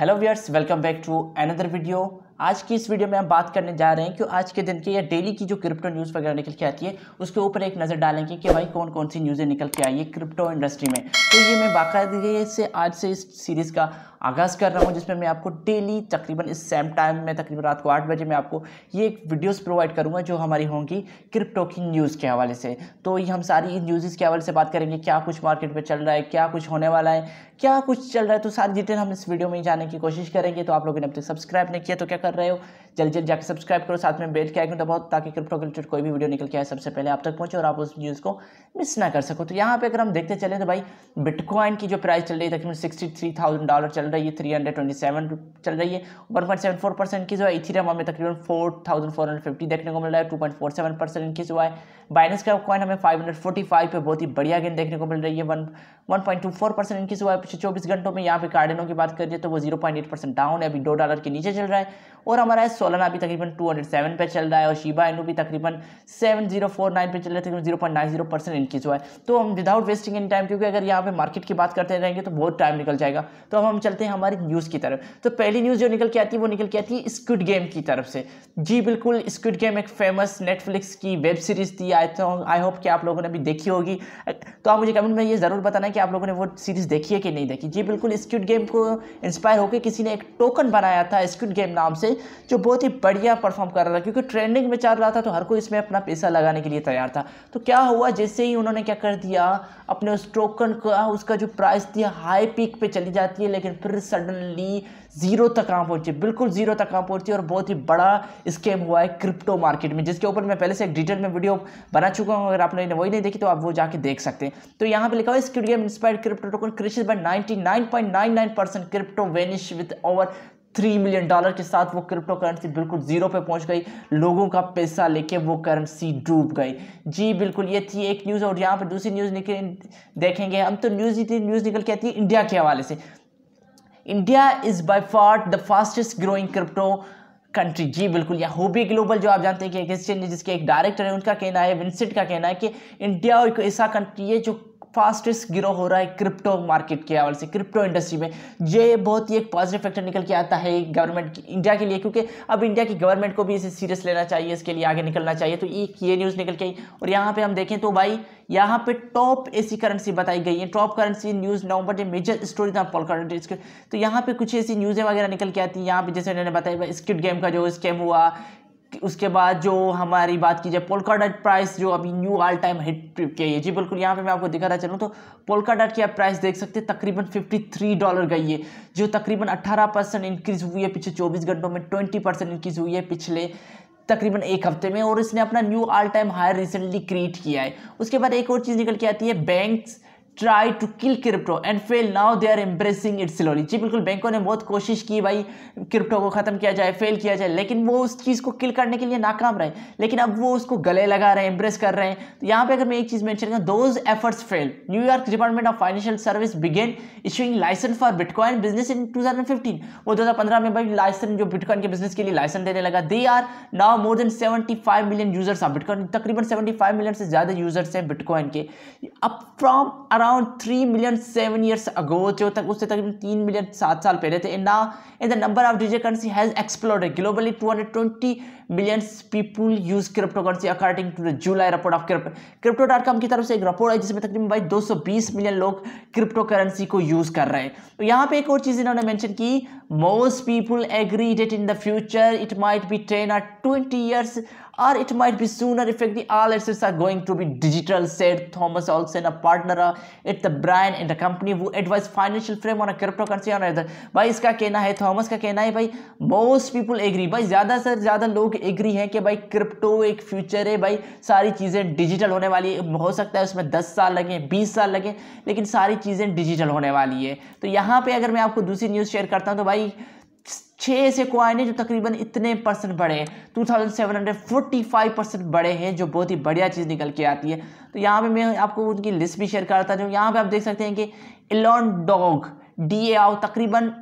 hello viewers welcome back to another video आज की इस वीडियो में हम बात करने जा रहे हैं कि आज के दिन के या डेली की जो क्रिप्टो न्यूज़ वगैरह निकल के आती है उसके ऊपर एक नज़र डालेंगे कि भाई कौन कौन सी न्यूज़ें निकल के आई है क्रिप्टो इंडस्ट्री में तो ये मैं बाकायदे से आज से इस सीरीज़ का आगाज़ कर रहा हूँ जिसमें मैं आपको डेली तकरीबन इस सेम टाइम में तकरीबन रात को आठ बजे मैं आपको ये एक वीडियोज़ प्रोवाइड करूँगा जो हमारी होंगी क्रिप्टो की न्यूज़ के हवाले से तो ये हम सारी न्यूज़ के हवाले से बात करेंगे क्या कुछ मार्केट में चल रहा है क्या कुछ होने वाला है क्या कुछ चल रहा है तो सारी डिटेल हम इस वीडियो में जाने की कोशिश करेंगे तो आप लोगों ने अब तक सब्सक्राइब नहीं किया तो क्या कर रहे हो जल्दी जल्दी जाकर सब्सक्राइब करो साथ में बेल के आइकन दबाओ ताकि क्रिप्टो रिलेटेड कोई भी वीडियो निकल के आए सबसे पहले आप तक पहुंचे और आप उस न्यूज़ को मिस ना कर सको तो यहाँ पे अगर हम देखते चले तो भाई बिटकॉइन की जो प्राइस चल रही है तकरीबन सिक्सटी थ्री थाउजेंड डॉलर चल रही है थ्री हंड्रेड ट्वेंटी सेवन चल रही है one point seven four percent की जो है इथीरियम हमें तकरीबन four thousand four hundred fifty देखने को मिल रहा है two point four seven percent की जो है बाइनेंस का कॉइन हमें फाइव हंड्रेड फोर्टी फाइव पर बहुत ही बढ़िया गेंद देखने को मिल रही है one one point two four percent इनकी जो है पिछले चौबीस घंटों में यहाँ पे कार्डनों की बात करिए तो वो zero point eight percent down है अभी दो डॉलर के नीचे चल रहा है और हमारा है सोलाना अभी तकरीबन 207 पे चल रहा है और शिबा एनू भी तकरीबन 7049 पे चल रहा है तकरीबन 0.90 परसेंट इंक्रीज हुआ है तो हम विदाउट वेस्टिंग इन टाइम क्योंकि अगर यहाँ पे मार्केट की बात करते रहेंगे तो बहुत टाइम निकल जाएगा तो अब हम चलते हैं हमारी न्यूज़ की तरफ तो पहली न्यूज़ जो निकल के आती है वो निकल के आती है स्क्विड गेम की तरफ से जी बिल्कुल स्क्विड गेम एक फेमस नेटफ्लिक्स की वेब सीरीज़ थी आई आई होप कि आप लोगों ने भी देखी होगी तो आप मुझे कमेंट में ये ज़रूर बताना कि आप लोगों ने वो सीरीज़ देखी है कि नहीं देखी जी बिल्कुल स्क्विड गेम को इंस्पायर होकर किसी ने एक टोकन बनाया था स्क्विड गेम नाम से जो बहुत ही बढ़िया परफॉर्म कर रहा था क्योंकि ट्रेंडिंग में चल रहा था तो हर कोई इसमें अपना पैसा लगाने के लिए तैयार था तो क्या हुआ जैसे ही उन्होंने क्या कर दिया अपने उस टोकन का उसका जो प्राइस दिया हाई पीक पे चली जाती है लेकिन फिर सडनली ज़ीरो तक कहाँ पहुँची बिल्कुल ज़ीरो तक कहाँ पहुँची और बहुत ही बड़ा स्कैम हुआ है क्रिप्टो मार्केट में जिसके ऊपर मैं पहले से एक डिटेल में वीडियो बना चुका हूँ अगर आपने वही नहीं देखी तो आप वो जाके देख सकते हैं तो यहाँ पे लिखा हुआ है स्क्यूडियम inspired crypto token crashes by ninety nine nine nine point percent crypto vanish with over three million dollar के साथ वो क्रिप्टो करेंसी बिल्कुल ज़ीरो पे पहुंच गई लोगों का पैसा लेके वो करेंसी डूब गई जी बिल्कुल ये थी एक न्यूज़ और यहाँ पर दूसरी न्यूज़ निकल देखेंगे हम तो न्यूज़ न्यूज़ निकल के आती है इंडिया के हवाले से India is by far the fastest growing crypto country जी बिल्कुल या होबी ग्लोबल जो आप जानते हैं कि एक्सचेंज जिसके एक डायरेक्टर है उनका कहना है विंसिट का कहना है कि इंडिया एक ऐसा कंट्री है जो फास्टेस्ट गिरो हो रहा है क्रिप्टो मार्केट के हवाले से क्रिप्टो इंडस्ट्री में ये बहुत ही एक पॉजिटिव फैक्टर निकल के आता है गवर्नमेंट इंडिया के लिए क्योंकि अब इंडिया की गवर्नमेंट को भी इसे सीरियस लेना चाहिए इसके लिए आगे निकलना चाहिए तो एक ये न्यूज़ निकल के आई और यहाँ पर हम देखें तो भाई यहाँ पे टॉप ऐसी करेंसी बताई गई है top currency news November major story था पॉल तो यहाँ पे कुछ ऐसी न्यूज़ें वगैरह निकल के आती हैं यहाँ पे जैसे उन्होंने बताया स्किट गेम का जो स्कैम हुआ उसके बाद जो हमारी बात की जाए पोलका प्राइस जो अभी न्यू ऑल टाइम हिट की है जी बिल्कुल यहाँ पे मैं आपको दिखा रहा चलूँ तो पोलका की आप प्राइस देख सकते हैं तकरीबन 53 डॉलर गई है जो तकरीबन 18 परसेंट इंक्रीज हुई है पिछले 24 घंटों में 20 परसेंट इंक्रीज हुई है पिछले तकरीबन एक हफ्ते में और इसने अपना new all time higher recently create किया है उसके बाद एक और चीज़ निकल के आती है banks try to kill crypto and fail now they are embracing it slowly जी बिल्कुल बैंकों ने बहुत कोशिश की भाई क्रिप्टो को ख़त्म किया जाए फेल किया जाए लेकिन वो उस चीज़ को किल करने के लिए नाकाम रहे लेकिन अब वो उसको गले लगा रहे हैं एम्ब्रेस कर रहे हैं तो यहाँ पे अगर मैं एक चीज़ मैं करूँ those efforts fail New York department of financial service began issuing licence for bitcoin business in two thousand fifteen वो दो हजार पंद्रह में भाई लाइसेंस जो बिटकॉइन के बिजनेस के लिए लाइसेंस देने लगा they are now more than five million users of bitcoin तकरीबन फाइव मिलियन से ज़्यादा यूजर्स हैं बिटकॉइन के अब from around around three million seven years ago जो तक उससे तक तीन मिलियन सात साल पहले थे ना in the number of digital currency has explored globally two hundred twenty million people use crypto currency according to the July report of crypto crypto dot com की तरफ से एक रिपोर्ट है जिसमें तकरीबन भाई दो सौ बीस मिलियन लोग क्रिप्टो करेंसी को यूज़ कर रहे हैं तो यहाँ पे एक और चीज़ इन्होंने मैंशन की most people agree that in the future it might be ten or twenty years or it might be sooner if the all assets are going to be digital, said Thomas Olsen, a partner at the brand in the company who advised financial frame on a cryptocurrency on either bhai iska kehna hai thomas ka kehna hai bhai most people agree bhai zyada se zyada log agree hai ki bhai crypto ek future hai bhai sari cheeze digital hone wali है हो सकता है उसमें दस साल लगे बीस साल लगे लेकिन सारी चीज़ें डिजिटल होने वाली है तो यहाँ पर अगर मैं आपको दूसरी न्यूज़ शेयर करता हूँ तो भाई छः ऐसे क्वाइन हैं जो तकरीबन इतने परसेंट बढ़े हैं two thousand seven hundred forty five percent बढ़े हैं जो बहुत ही बढ़िया चीज़ निकल के आती है तो यहाँ पे मैं आपको उनकी लिस्ट भी शेयर करता हूँ यहाँ पे आप देख सकते हैं कि एलॉन डॉग डी ए आओ तकरीबन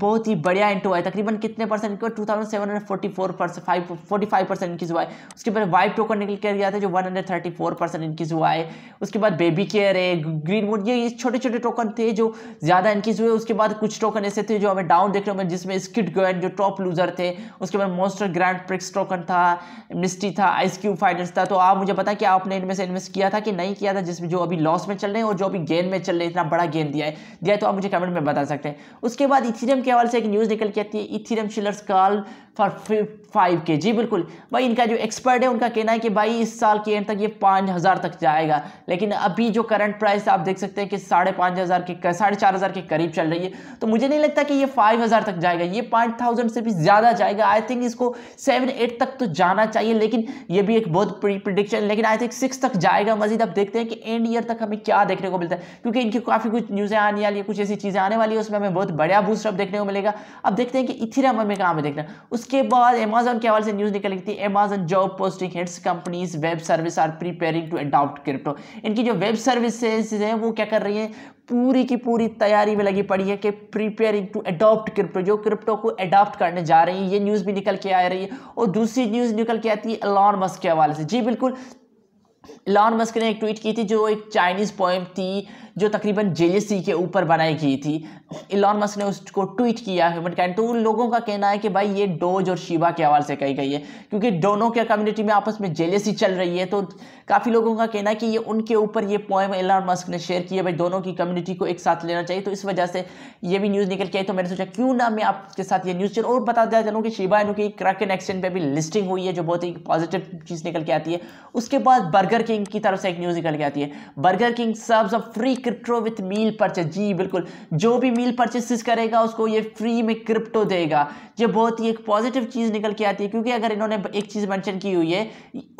बहुत ही बढ़िया एंटो हुआ है तकरीबन कितने परसेंट इनके two thousand seven hundred forty four percent five forty five percent increase हुआ है उसके बाद वाइट टोकन निकल कर गया था जो one hundred thirty four percent increase हुआ है उसके बाद बेबी केयर है ग्रीन वुड ये छोटे छोटे टोकन थे जो ज़्यादा इंक्रीज हुए उसके बाद कुछ टोकन ऐसे थे जो हमें डाउन रहे में जिसमें स्किट गोयन जो टॉप लूजर थे उसके बाद मोस्टर ग्रैंड प्रिक्स टोकन था मिस्टी था आइस क्यूब फाइनेंस था तो आप मुझे पता कि आपने इनमें से इन्वेस्ट किया था कि नहीं किया था जिसमें जो अभी लॉस में चल रहे हैं और जो अभी गेन में चल रहे हैं इतना बड़ा गेन दिया है दिया तो आप मुझे कमेंट में बता सकते हैं उसके बाद इथीरियम के हवाले से एक न्यूज़ निकल के आती है Ethereum shillers call for five K जी बिल्कुल भाई इनका जो एक्सपर्ट है उनका कहना है कि भाई इस साल के एंड तक ये पाँच हज़ार तक जाएगा लेकिन अभी जो करंट प्राइस आप देख सकते हैं कि साढ़े पाँच हज़ार के साढ़े चार हज़ार के करीब चल रही है तो मुझे नहीं लगता कि ये फाइव हज़ार तक जाएगा ये पाँच थाउजेंड से भी ज़्यादा जाएगा आई थिंक इसको सेवन एट तक तो जाना चाहिए लेकिन ये भी एक बहुत प्रिडिक्शन लेकिन आई थिंक सिक्स तक जाएगा मजीद आप देखते हैं कि एंड ईयर तक हमें क्या देखने को मिलता है क्योंकि इनकी काफ़ी कुछ न्यूज़ें आने वाली है कुछ ऐसी चीज़ें आने वाली है उसमें हमें बहुत बढ़िया बूस्टअप देखने को मिलेगा अब देखते हैं कि इथिरम हमें कहाँ पर देखना उसके बाद अमेजोन के हवाले से न्यूज़ निकल थी Amazon job posting heads companies web service are preparing to adopt crypto इनकी जो वेब सर्विसेज हैं वो क्या कर रही हैं पूरी की पूरी तैयारी में लगी पड़ी है कि प्रिपेयरिंग टू अडॉप्ट क्रिप्टो जो क्रिप्टो को अडॉप्ट करने जा रही है ये न्यूज़ भी निकल के आ रही है और दूसरी न्यूज़ निकल के आती है अलॉन मस्क के हवाले से जी बिल्कुल लॉन मस्क ने एक ट्वीट की थी जो एक चाइनीज़ पोएम थी जो तकरीबन जे के ऊपर बनाई गई थी इलॉन मस्क ने उसको ट्वीट किया ह्यूमन काइंड तो उन लोगों का कहना है कि भाई ये डोज और शिवा के हवाले से कही गई है क्योंकि दोनों के कम्युनिटी में आपस में जेलेसी चल रही है तो काफ़ी लोगों का कहना है कि ये उनके ऊपर ये पोएम इलॉन मस्क ने शेयर किया भाई दोनों की कम्युनिटी को एक साथ लेना चाहिए तो इस वजह से ये भी न्यूज़ निकल के आई तो मैंने सोचा क्यों ना मैं आपके साथ ये न्यूज़ चल और बता दिया चलूँ कि शिवा इनू की क्रक एंड एक्सटेंट पर भी लिस्टिंग हुई है जो बहुत ही पॉजिटिव चीज़ निकल के आती है उसके बाद बर्गर किंग की तरफ से एक न्यूज़ निकल के आती है Burger King serves a free crypto with meal purchase जी बिल्कुल जो भी मील परचेसिस करेगा उसको ये फ्री में क्रिप्टो देगा ये बहुत ही एक पॉजिटिव चीज़ निकल के आती है क्योंकि अगर इन्होंने एक चीज़ मैंशन की हुई है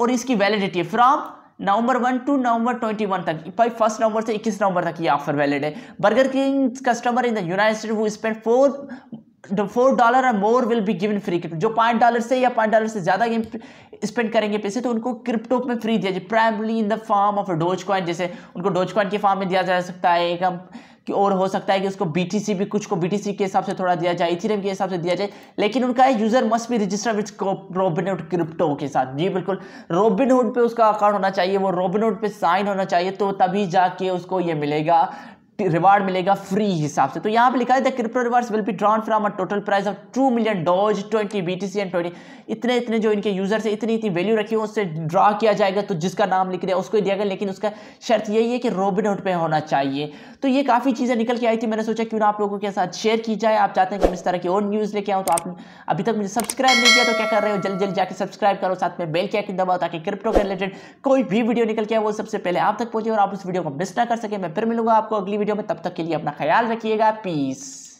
और इसकी वैलिडिटी है from November one to November twenty one तक भाई फर्स्ट नवंबर से इक्कीस नवंबर तक ये ऑफर वैलिड है Burger King customer in the United वो स्पेंड फोर फोर डॉलर और more will be given free crypto जो पाँच डॉलर से या पाँच डॉलर से ज़्यादा गेम स्पेंड करेंगे पैसे तो उनको क्रिप्टो में फ्री दिया जाए primarily in the form of doge coin जैसे उनको डोज कॉइन के फॉर्म में दिया जा सकता है एक कि और हो सकता है कि उसको बी भी कुछ को बी के हिसाब से थोड़ा दिया जाए इथीरियम के हिसाब से दिया जाए लेकिन उनका यूज़र मस्ट भी रजिस्टर विथ रोबिनहुड क्रिप्टो के साथ जी बिल्कुल रोबिनहुड पे उसका अकाउंट होना चाहिए वो रोबिनहुड पे साइन होना चाहिए तो तभी जाके उसको ये मिलेगा रिवार्ड मिलेगा फ्री हिसाब से तो यहाँ पे लिखा है the crypto rewards will be drawn from a total prize of two million doge twenty B T and twenty इतने इतने जो इनके यूजर्स है इतनी इतनी वैल्यू रखी है उससे ड्रॉ किया जाएगा तो जिसका नाम लिख दिया उसको दिया गया लेकिन उसका शर्त यही है कि रोबिनहुड पे होना चाहिए तो ये काफ़ी चीज़ें निकल के आई थी मैंने सोचा क्यों ना आप लोगों के साथ शेयर की जाए आप चाहते हैं कि मैं इस तरह की और न्यूज़ लेके आऊँ तो आप अभी तक मुझे सब्सक्राइब नहीं किया तो क्या कर रहे हो जल्दी जल्दी जाकर सब्सक्राइब करो साथ में बेल क्या दबाओ ताकि क्रिप्टो के रिलेटेड कोई भी वीडियो निकल के वो सबसे पहले आप तक पहुंचे और आप उस वीडियो को मिस ना कर सके मैं फिर मिलूंगा आपको अगली वीडियो वीडियो में तब तक के लिए अपना ख्याल रखिएगा पीस